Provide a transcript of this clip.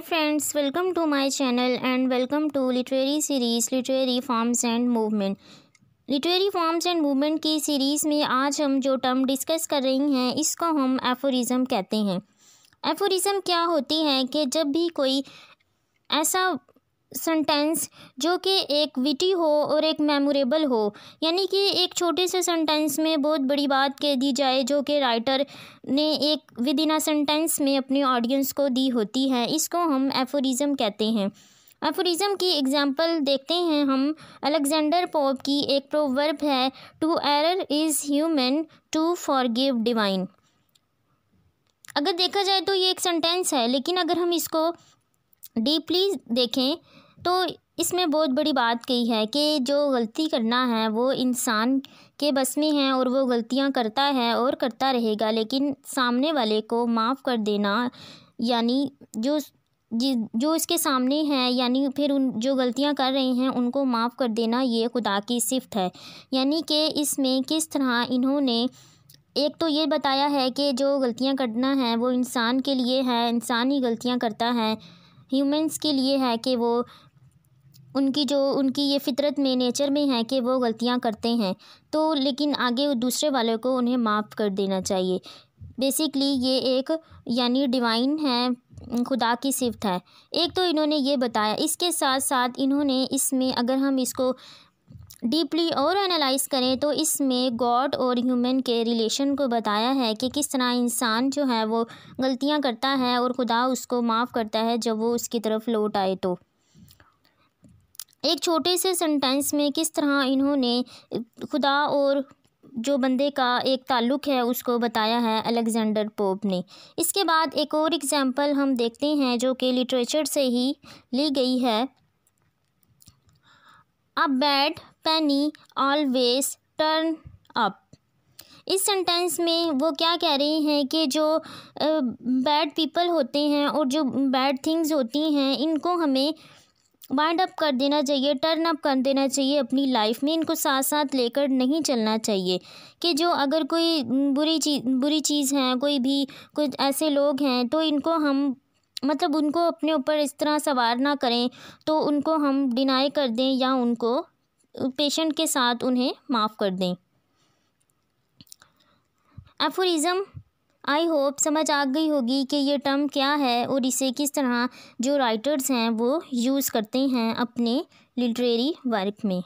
high friends welcome to my channel and welcome to literary series literary forms and movement literary forms and movement की series में आज हम जो term discuss कर रही हैं इसको हम एफोरिज़म कहते हैं एफोरिज़म क्या होती है कि जब भी कोई ऐसा सेंटेंस जो कि एक विटी हो और एक मेमोरेबल हो यानी कि एक छोटे से सेंटेंस में बहुत बड़ी बात कह दी जाए जो कि राइटर ने एक विद इन अ सेंटेंस में अपने ऑडियंस को दी होती है इसको हम एफोरिज्म कहते हैं एफोरिज़म की एग्जांपल देखते हैं हम अलेक्जेंडर पॉप की एक प्रोवर्ब है to err is human to forgive divine अगर देखा जाए तो ये एक सेंटेंस है लेकिन अगर हम इसको डीपली देखें तो इसमें बहुत बड़ी बात कही है कि जो गलती करना है वो इंसान के बस में है और वो गलतियां करता है और करता रहेगा लेकिन सामने वाले को माफ़ कर देना यानी जो जिस जो इसके सामने हैं यानी फिर उन जो गलतियां कर रहे हैं उनको माफ़ कर देना ये खुदा की सिफत है यानी कि इसमें किस तरह इन्होंने एक तो ये बताया है कि जो गलतियां करना है वो इंसान के लिए है इंसान ही गलतियां करता है ह्यूमंस के लिए है कि वो उनकी जो उनकी ये फितरत में नेचर में है कि वो गलतियाँ करते हैं तो लेकिन आगे दूसरे वालों को उन्हें माफ़ कर देना चाहिए बेसिकली ये एक यानी डिवाइन है खुदा की सिफ्त है एक तो इन्होंने ये बताया इसके साथ साथ इन्होंने इसमें अगर हम इसको डीपली और एनालाइज करें तो इसमें गॉड और ह्यूमन के रिलेशन को बताया है कि किस तरह इंसान जो है वो गलतियां करता है और खुदा उसको माफ़ करता है जब वो उसकी तरफ लौट आए तो एक छोटे से सेंटेंस में किस तरह इन्होंने खुदा और जो बंदे का एक ताल्लुक है उसको बताया है अलेक्जेंडर पोप ने इसके बाद एक और एग्ज़ाम्पल हम देखते हैं जो कि लिटरेचर से ही ली गई है a bad penny always turn up इस सेंटेंस में वो क्या कह रही हैं कि जो बैड पीपल होते हैं और जो बैड थिंग्स होती हैं इनको हमें वाइंड अप कर देना चाहिए टर्न अप कर देना चाहिए अपनी लाइफ में इनको साथ साथ लेकर नहीं चलना चाहिए कि जो अगर कोई बुरी चीज़ बुरी चीज़ है कोई भी कुछ ऐसे लोग हैं तो इनको हम मतलब उनको अपने ऊपर इस तरह सवार ना करें तो उनको हम डिनाई कर दें या उनको पेशेंट के साथ उन्हें माफ़ कर दें एफोरिज़म आई होप समझ आ गई होगी कि ये टर्म क्या है और इसे किस तरह जो राइटर्स हैं वो यूज़ करते हैं अपने लिटरेरी वर्क में